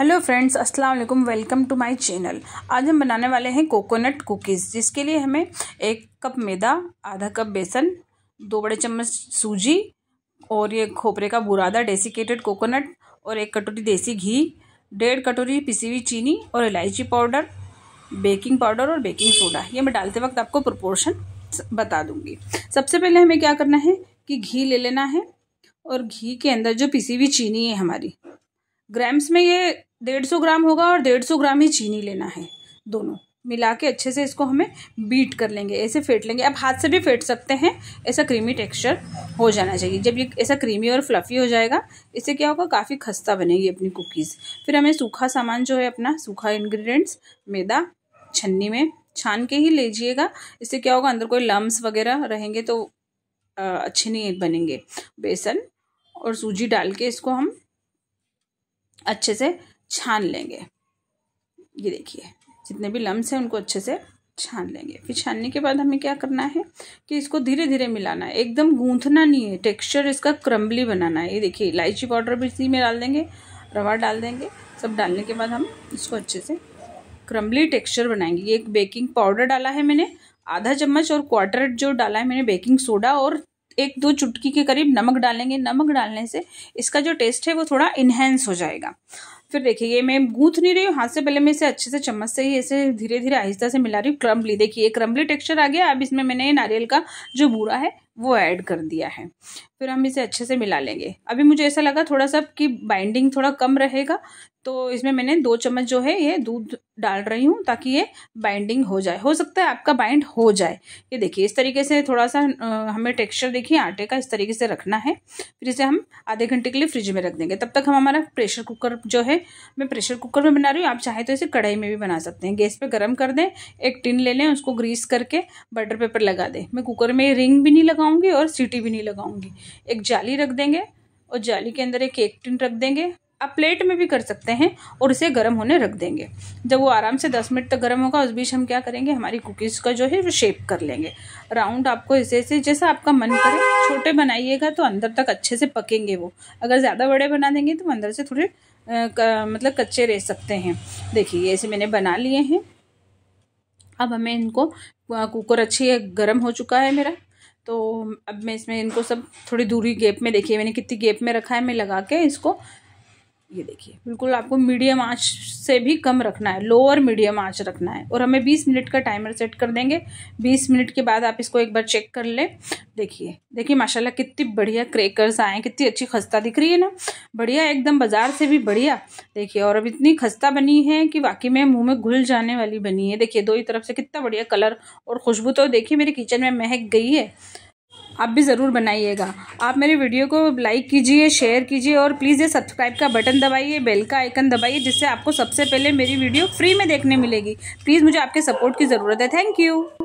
hello friends अस्सलाम वालेकुम welcome to my channel आज हम बनाने वाले हैं कोकोनट कुकीज़ जिसके लिए हमें एक कप मैदा आधा कप बेसन दो बड़े चम्मच सूजी और ये खोपरे का बुरादा डेसिकेटेड कोकोनट और एक कटोरी देसी घी डेढ़ कटोरी पिसी हुई चीनी और इलायची पाउडर बेकिंग पाउडर और बेकिंग सोडा ये मैं डालते वक्त आपको प्रपोर्शन बता दूँगी सबसे पहले हमें क्या करना है कि घी ले लेना है और घी के अंदर जो पिसी हुई चीनी है हमारी ग्राम्स में ये डेढ़ सौ ग्राम होगा और डेढ़ सौ ग्राम ही चीनी लेना है दोनों मिला के अच्छे से इसको हमें बीट कर लेंगे ऐसे फेंट लेंगे आप हाथ से भी फेंट सकते हैं ऐसा क्रीमी टेक्सचर हो जाना चाहिए जब ये ऐसा क्रीमी और फ्लफ़ी हो जाएगा इससे क्या होगा काफ़ी खस्ता बनेगी अपनी कुकीज़ फिर हमें सूखा सामान जो है अपना सूखा इन्ग्रीडियंट्स मैदा छन्नी में छान के ही लीजिएगा इससे क्या होगा अंदर कोई लम्ब वगैरह रहेंगे तो अच्छे नहीं बनेंगे बेसन और सूजी डाल के इसको हम अच्छे से छान लेंगे ये देखिए जितने भी लम्स हैं उनको अच्छे से छान लेंगे फिर छानने के बाद हमें क्या करना है कि इसको धीरे धीरे मिलाना है एकदम गूंथना नहीं है टेक्सचर इसका क्रम्बली बनाना है ये देखिए इलायची पाउडर भी इसी में डाल देंगे रवा डाल देंगे सब डालने के बाद हम इसको अच्छे से क्रम्बली टेक्सचर बनाएंगे ये एक बेकिंग पाउडर डाला है मैंने आधा चम्मच और क्वार्टर जो डाला है मैंने बेकिंग सोडा और एक दो चुटकी के करीब नमक डालेंगे नमक डालने से इसका जो टेस्ट है वो थोड़ा इन्हेंस हो जाएगा फिर देखिए ये मैं गूंथ नहीं रही हूँ हाथ से पहले मैं इसे अच्छे से चम्मच से ही ऐसे धीरे धीरे आहिस्ता से मिला रही हूँ क्रम्बली देखिए क्रम्बली टेक्सचर आ गया अब इसमें मैंने नारियल का जो बूरा है वो ऐड कर दिया है फिर हम इसे अच्छे से मिला लेंगे अभी मुझे ऐसा लगा थोड़ा सा कि बाइंडिंग थोड़ा कम रहेगा तो इसमें मैंने दो चम्मच जो है ये दूध डाल रही हूँ ताकि ये बाइंडिंग हो जाए हो सकता है आपका बाइंड हो जाए ये देखिए इस तरीके से थोड़ा सा हमें टेक्सचर देखिए आटे का इस तरीके से रखना है फिर इसे हम आधे घंटे के लिए फ्रिज में रख देंगे तब तक हम हमारा प्रेशर कुकर जो है मैं प्रेशर कुकर में बना रही हूँ आप चाहें तो इसे कढ़ाई में भी बना सकते हैं गैस पर गर्म कर दें एक टिन ले लें उसको ग्रीस करके बटर पेपर लगा दें मैं कुकर में रिंग भी नहीं लगाऊंगी और सीटी भी नहीं लगाऊंगी एक जाली रख देंगे और जाली के अंदर एक केक टिन रख देंगे आप प्लेट में भी कर सकते हैं और उसे गर्म होने रख देंगे जब वो आराम से दस मिनट तक गर्म होगा उस बीच हम क्या करेंगे हमारी कुकीज़ का जो है वो शेप कर लेंगे राउंड आपको इसे से जैसा आपका मन करे छोटे बनाइएगा तो अंदर तक अच्छे से पकेंगे वो अगर ज़्यादा बड़े बना देंगे तो अंदर से थोड़े मतलब कच्चे रह सकते हैं देखिए ऐसे मैंने बना लिए हैं अब हमें इनको कुकर अच्छी गर्म हो चुका है मेरा तो अब मैं इसमें इनको सब थोड़ी दूरी गैप में देखिए मैंने कितनी गैप में रखा है मैं लगा के इसको ये देखिए बिल्कुल आपको मीडियम आँच से भी कम रखना है लोअर मीडियम आँच रखना है और हमें 20 मिनट का टाइमर सेट कर देंगे 20 मिनट के बाद आप इसको एक बार चेक कर लें देखिए देखिए माशाल्लाह कितनी बढ़िया क्रेकर्स आए हैं कितनी अच्छी खस्ता दिख रही है ना बढ़िया एकदम बाज़ार से भी बढ़िया देखिए और अब इतनी खस्ता बनी है कि वाकई में मुँह में घुल जाने वाली बनी है देखिए दो ही तरफ से कितना बढ़िया कलर और खुशबू तो देखिए मेरे किचन में महक गई है आप भी ज़रूर बनाइएगा आप मेरे वीडियो को लाइक कीजिए शेयर कीजिए और प्लीज़ ये सब्सक्राइब का बटन दबाइए बेल का आइकन दबाइए जिससे आपको सबसे पहले मेरी वीडियो फ्री में देखने मिलेगी प्लीज़ मुझे आपके सपोर्ट की ज़रूरत है थैंक यू